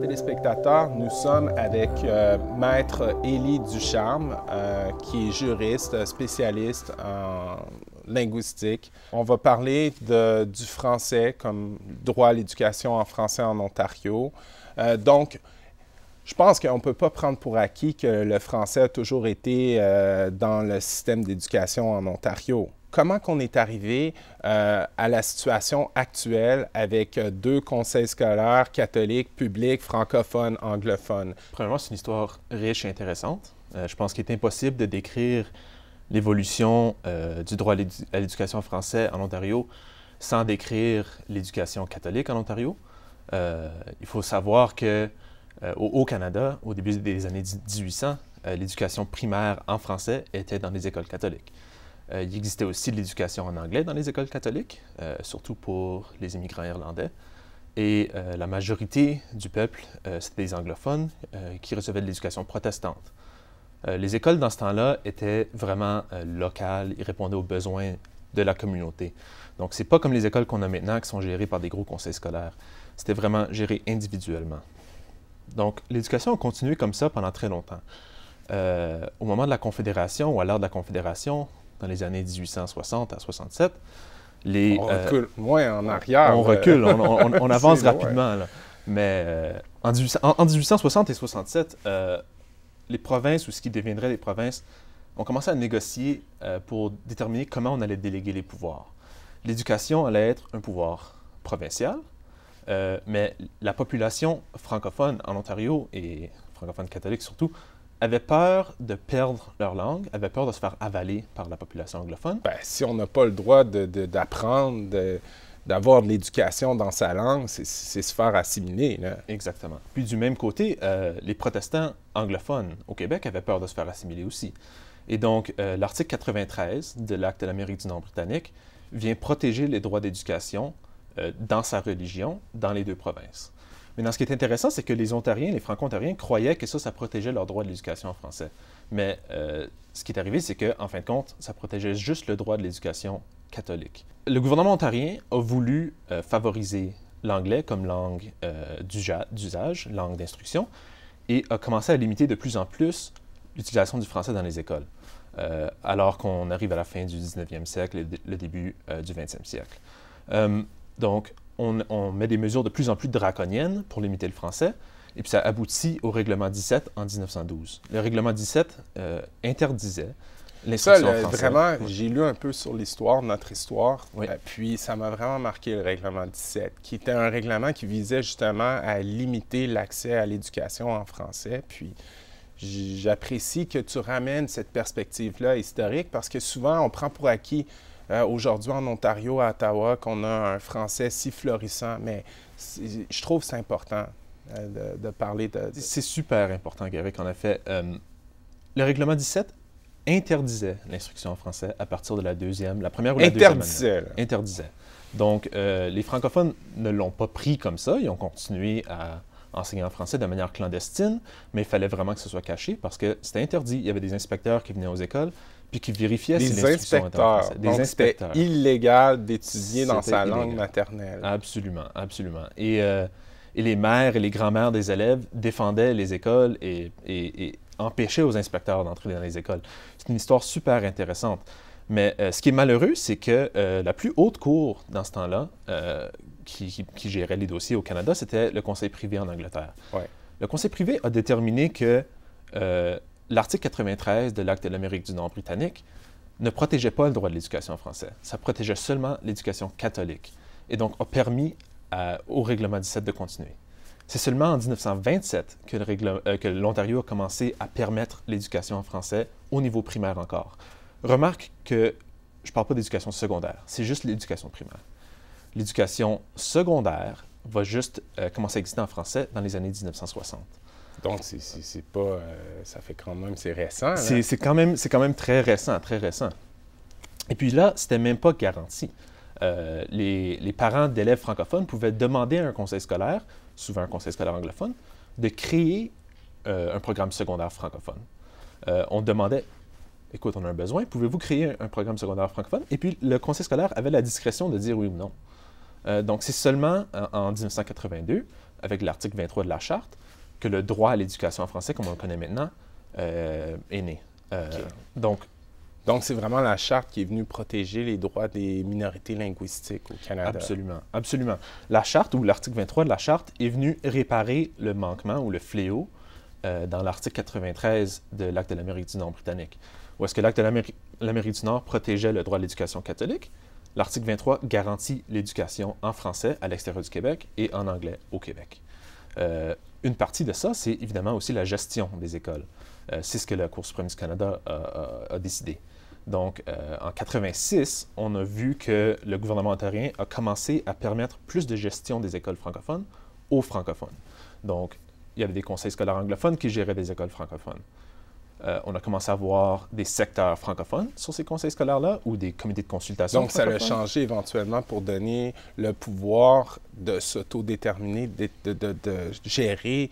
téléspectateurs, nous sommes avec euh, Maître Élie Ducharme, euh, qui est juriste, spécialiste en linguistique. On va parler du français comme droit à l'éducation en français en Ontario. Euh, donc, je pense qu'on ne peut pas prendre pour acquis que le français a toujours été dans le système d'éducation en Ontario comment qu'on est arrivé euh, à la situation actuelle avec euh, deux conseils scolaires catholiques, publics, francophones, anglophones? Premièrement, c'est une histoire riche et intéressante. Euh, je pense qu'il est impossible de décrire l'évolution du droit à l'éducation français en Ontario sans décrire l'éducation catholique en Ontario. il faut savoir que au canada au début des années 1800, l'éducation primaire en français était dans les écoles catholiques. Euh, il existait aussi de l'éducation en anglais dans les écoles catholiques, euh, surtout pour les immigrants irlandais. Et euh, la majorité du peuple, c'était des anglophones qui recevaient de l'éducation protestante. les écoles dans ce temps-là étaient vraiment locales, ils répondaient aux besoins de la communauté. Donc, n'est pas comme les écoles qu'on a maintenant qui sont gérées par des gros conseils scolaires. C'était vraiment géré individuellement. Donc, l'éducation a continué comme ça pendant très longtemps. au moment de la Confédération ou à l'heure de la Confédération, dans les années 1860 à 67. Les, on euh, recule moins en arrière. On euh, recule, on, avance rapidement. Mais euh, en, en, 1860 et 67, les provinces ou ce qui deviendrait les provinces ont commencé à négocier pour déterminer comment on allait déléguer les pouvoirs. L'éducation allait être un pouvoir provincial, mais la population francophone en Ontario, et francophone catholique surtout, avaient peur de perdre leur langue, avaient peur de se faire avaler par la population anglophone. Ben, si on n'a pas le droit d'apprendre, d'avoir de, l'éducation dans sa langue, c'est se faire assimiler. Exactement. Puis du même côté, euh, les protestants anglophones au Québec avaient peur de se faire assimiler aussi. Et donc, euh, l'article 93 de l'Acte de l'Amérique du Nord britannique vient protéger les droits d'éducation euh, dans sa religion dans les deux provinces. Mais ce qui est intéressant, c'est que les Ontariens, les Franco-Ontariens croyaient que ça, ça protégeait leur droit de l'éducation en français. Mais euh, ce qui est arrivé, c'est qu'en en fin de compte, ça protégeait juste le droit de l'éducation catholique. Le gouvernement ontarien a voulu euh, favoriser l'anglais comme langue euh, d'usage, langue d'instruction, et a commencé à limiter de plus en plus l'utilisation du français dans les écoles, alors qu'on arrive à la fin du 19e siècle et le début du 20e siècle. donc, on, met des mesures de plus en plus draconiennes pour limiter le français, et puis ça aboutit au règlement 17 en 1912. Le règlement 17 euh, interdisait ça, vraiment, j'ai lu un peu sur l'histoire, notre histoire, euh, puis ça m'a vraiment marqué le règlement 17, qui était un règlement qui visait justement à limiter l'accès à l'éducation en français. Puis j'apprécie que tu ramènes cette perspective-là historique parce que souvent, on prend pour acquis euh, aujourd'hui en Ontario, à Ottawa, qu'on a un français si florissant, mais je trouve c'est important euh, de, parler de... C'est super important, qu'avec en effet. le règlement 17 interdisait l'instruction en français à partir de la deuxième, la première ou la interdisait, deuxième année. Interdisait. Donc, euh, les francophones ne l'ont pas pris comme ça. Ils ont continué à enseigner en français de manière clandestine, mais il fallait vraiment que ce soit caché parce que c'était interdit. Il y avait des inspecteurs qui venaient aux écoles, puis qui vérifiait des inspecteurs. Des inspecteurs. illégal d'étudier dans sa langue maternelle. Absolument, absolument. Et, euh, et les mères et les grands-mères des élèves défendaient les écoles et, empêchaient aux inspecteurs d'entrer dans les écoles. C'est une histoire super intéressante. Mais euh, ce qui est malheureux, c'est que euh, la plus haute cour dans ce temps-là, qui, gérait les dossiers au Canada, c'était le conseil privé en Angleterre. Le conseil privé a déterminé que l'article 93 de l'Acte de l'Amérique du Nord britannique ne protégeait pas le droit de l'éducation français. Ça protégeait seulement l'éducation catholique et donc a permis euh, au règlement 17 de continuer. C'est seulement en 1927 euh, que l'Ontario a commencé à permettre l'éducation en français au niveau primaire encore. Remarque que je ne parle pas d'éducation secondaire, c'est juste l'éducation primaire. L'éducation secondaire va juste euh, commencer à exister en français dans les années 1960. Donc, c'est pas. Euh, ça fait quand même. C'est récent. C'est quand, même, très récent, très récent. Et puis là, c'était même pas garanti. Euh, les, parents d'élèves francophones pouvaient demander à un conseil scolaire, souvent un conseil scolaire anglophone, de créer euh, un programme secondaire francophone. on demandait écoute, on a un besoin, pouvez-vous créer un, programme secondaire francophone? Et puis, le conseil scolaire avait la discrétion de dire oui ou non. donc, c'est seulement en, 1982, avec l'article 23 de la charte, que le droit à l'éducation en français, comme on le connaît maintenant, euh, est né. Euh, donc, donc, c'est vraiment la charte qui est venue protéger les droits des minorités linguistiques au Canada. Absolument, absolument. La charte ou l'article 23 de la charte est venue réparer le manquement ou le fléau euh, dans l'article 93 de l'Acte de l'Amérique du Nord britannique. Où est-ce que l'Acte de l'Amérique du Nord protégeait le droit à l'éducation catholique? L'article 23 garantit l'éducation en français à l'extérieur du Québec et en anglais au Québec. Une partie de ça, c'est évidemment aussi la gestion des écoles. Euh, c'est ce que la Cour suprême du Canada euh, euh, a, décidé. Donc, en 86, on a vu que le gouvernement ontarien a commencé à permettre plus de gestion des écoles francophones aux francophones. Donc, il y avait des conseils scolaires anglophones qui géraient des écoles francophones. Euh, on a commencé à voir des secteurs francophones sur ces conseils scolaires-là ou des comités de consultation. Donc, ça a changé éventuellement pour donner le pouvoir de s'autodéterminer, de, de, gérer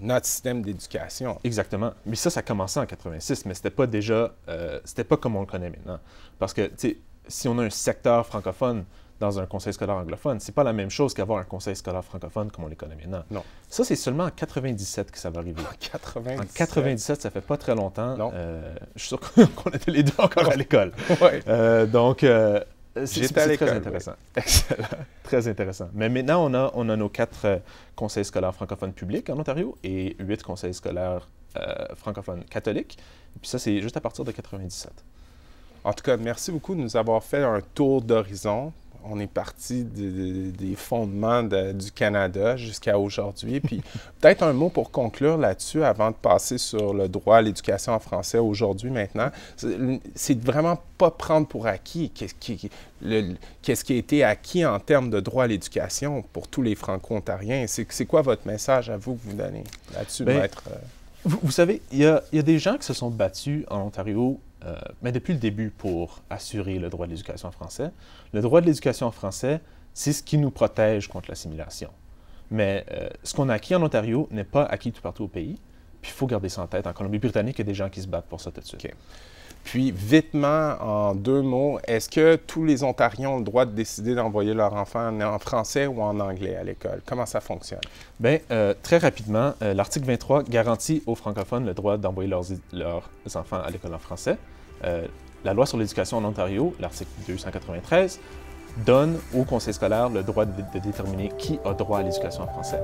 notre système d'éducation. Exactement. Mais ça, ça commençait en 86, mais c'était pas déjà, euh, c'était pas comme on le connaît maintenant. Parce que, tu sais, si on a un secteur francophone, dans un conseil scolaire anglophone. C'est pas la même chose qu'avoir un conseil scolaire francophone comme on l'économie. maintenant. Non. Ça, c'est seulement en 97 que ça va arriver. En 97? En 97, ça fait pas très longtemps. Non. Euh, je suis sûr qu'on était les deux encore à l'école. ouais. Euh, donc, euh, c'est très intéressant. Excellent. très intéressant. Mais maintenant, on a, on a nos quatre conseils scolaires francophones publics en Ontario et huit conseils scolaires francophones catholiques. Et puis ça, c'est juste à partir de 97. En tout cas, merci beaucoup de nous avoir fait un tour d'horizon on est parti des fondements du Canada jusqu'à aujourd'hui. Puis peut-être un mot pour conclure là-dessus avant de passer sur le droit à l'éducation en français aujourd'hui maintenant. C'est vraiment pas prendre pour acquis qu'est-ce qui, a été acquis en termes de droit à l'éducation pour tous les franco-ontariens. C'est quoi votre message à vous que vous donnez là-dessus, ben, maître? Euh? Vous, savez, il y, a des gens qui se sont battus en Ontario euh, mais depuis le début pour assurer le droit de l'éducation en français. Le droit de l'éducation en français, c'est ce qui nous protège contre l'assimilation. Mais euh, ce qu'on a acquis en Ontario n'est pas acquis tout partout au pays. Puis il faut garder ça en tête. En Colombie-Britannique, il y a des gens qui se battent pour ça tout de suite. Puis, vitement, en deux mots, est-ce que tous les Ontariens ont le droit de décider d'envoyer leur enfant en français ou en anglais à l'école? Comment ça fonctionne? Bien, euh, très rapidement, l'article 23 garantit aux francophones le droit d'envoyer leurs enfants à l'école en français. Euh, la loi sur l'éducation en Ontario, l'article 293, donne au conseil scolaire le droit de déterminer qui a droit à l'éducation en français.